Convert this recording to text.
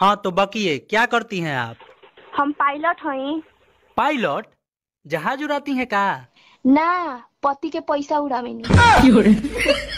हाँ तो है क्या करती हैं आप हम पायलट हैं पायलट जहाज उड़ाती हैं का ना पति के पैसा उड़ावे